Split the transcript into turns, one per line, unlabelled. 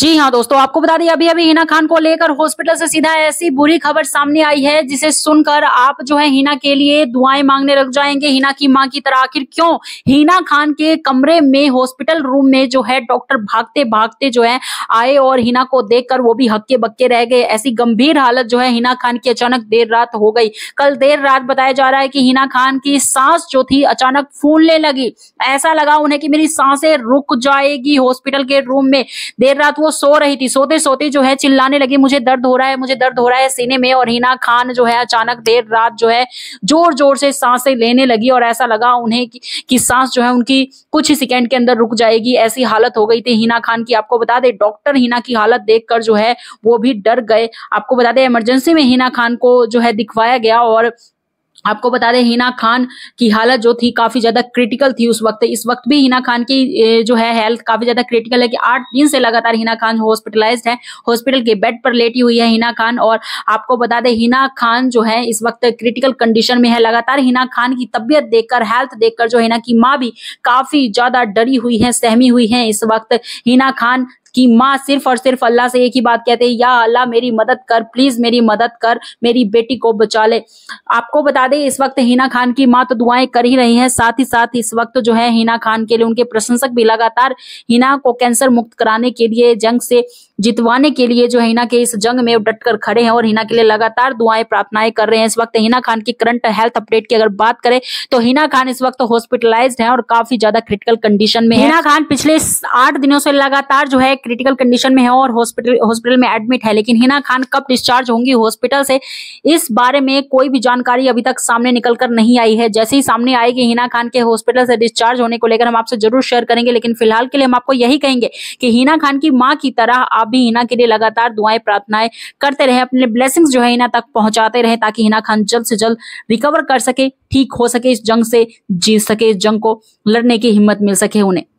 जी हाँ दोस्तों आपको बता दें अभी अभी हिना खान को लेकर हॉस्पिटल से सीधा ऐसी बुरी खबर सामने आई है जिसे सुनकर आप जो है हिना के लिए दुआएं मांगने लग जाएंगे हिना की मां की तरह आखिर क्यों हिना खान के कमरे में हॉस्पिटल रूम में जो है डॉक्टर भागते भागते जो है आए और हिना को देखकर वो भी हक्के बक्के रह गए ऐसी गंभीर हालत जो है हिना खान की अचानक देर रात हो गई कल देर रात बताया जा रहा है की हिना खान की सांस जो थी अचानक फूलने लगी ऐसा लगा उन्हें कि मेरी सांसें रुक जाएगी हॉस्पिटल के रूम में देर रात वो सो रही थी सोते सोते जो है चिल्लाने लगी मुझे दर्द हो रहा है मुझे दर्द हो रहा है सीने में और हिना खान जो है अचानक देर रात जो है जोर जोर से सांसें लेने लगी और ऐसा लगा उन्हें कि, कि सांस जो है उनकी कुछ ही सेकेंड के अंदर रुक जाएगी ऐसी हालत हो गई थी हिना खान की आपको बता दे डॉक्टर हिना की हालत देख जो है वो भी डर गए आपको बता दे इमरजेंसी में हिना खान को जो है दिखवाया गया और आपको बता दें हिना खान की हालत जो थी काफी ज्यादा क्रिटिकल थी उस वक्त इस वक्त भी हिना खान की जो है हेल्थ काफी ज्यादा क्रिटिकल है कि आठ दिन से लगातार हिना खान हॉस्पिटलाइज है हॉस्पिटल के बेड पर लेटी हुई है हिना खान और आपको बता दें हिना खान जो है इस वक्त क्रिटिकल कंडीशन में है लगातार हिना खान की तबियत देखकर हेल्थ देखकर जो हिना की माँ भी काफी ज्यादा डरी हुई है सहमी हुई है इस वक्त हिना खान कि माँ सिर्फ और सिर्फ अल्लाह से एक ही बात कहते हैं या अल्लाह मेरी मदद कर प्लीज मेरी मदद कर मेरी बेटी को बचा ले आपको बता दें इस वक्त हिना खान की माँ तो दुआएं कर ही रही है साथ ही साथ इस वक्त जो है हिना खान के लिए उनके प्रशंसक भी लगातार हिना को कैंसर मुक्त कराने के लिए जंग से जितवाने के लिए जो हिना के इस जंग में डट कर खड़े हैं और हिना के लिए लगातार दुआएं प्रार्थनाएं कर रहे हैं इस वक्त हिना खान की करंट हेल्थ अपडेट की अगर बात करें तो हिना खान इस वक्त हॉस्पिटलाइज्ड है और काफी ज्यादा क्रिटिकल कंडीशन में हिना खान पिछले आठ दिनों से लगातार जो है क्रिटिकल कंडीशन में है और हॉस्पिटल हॉस्पिटल में एडमिट है लेकिन हिना खान कब डिस्चार्ज होंगी हॉस्पिटल से इस बारे में कोई भी जानकारी अभी तक सामने निकल कर नहीं आई है जैसे ही सामने आएगी हिना खान के हॉस्पिटल से डिस्चार्ज होने को लेकर हम आपसे जरूर शेयर करेंगे लेकिन फिलहाल के लिए हम आपको यही कहेंगे कि हिना खान की माँ की तरह आप भी हिना के लिए लगातार दुआएं प्रार्थनाएं करते रहे अपने ब्लेसिंग्स जो है हिना तक पहुंचाते रहे ताकि हिना खान जल्द से जल्द रिकवर कर सके ठीक हो सके इस जंग से जीत सके इस जंग को लड़ने की हिम्मत मिल सके उन्हें